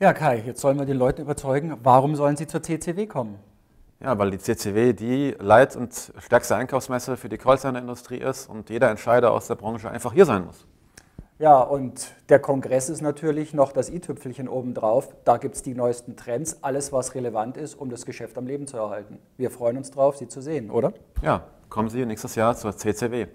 Ja, Kai, jetzt sollen wir die Leute überzeugen, warum sollen sie zur CCW kommen? Ja, weil die CCW die Leit- und stärkste Einkaufsmesse für die Callcenter-Industrie ist und jeder Entscheider aus der Branche einfach hier sein muss. Ja, und der Kongress ist natürlich noch das i-Tüpfelchen obendrauf. Da gibt es die neuesten Trends, alles, was relevant ist, um das Geschäft am Leben zu erhalten. Wir freuen uns drauf, Sie zu sehen, oder? Ja, kommen Sie nächstes Jahr zur CCW.